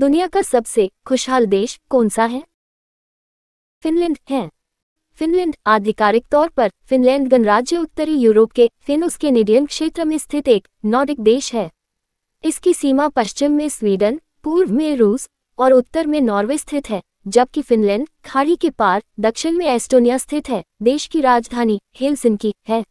दुनिया का सबसे खुशहाल देश कौन सा है फिनलैंड है फिनलैंड आधिकारिक तौर पर फिनलैंड गणराज्य उत्तरी यूरोप के फिनोस निडियन क्षेत्र में स्थित एक नॉर्डिक देश है इसकी सीमा पश्चिम में स्वीडन पूर्व में रूस और उत्तर में नॉर्वे स्थित है जबकि फिनलैंड खाड़ी के पार दक्षिण में एस्टोनिया स्थित है देश की राजधानी हेलसिंकी है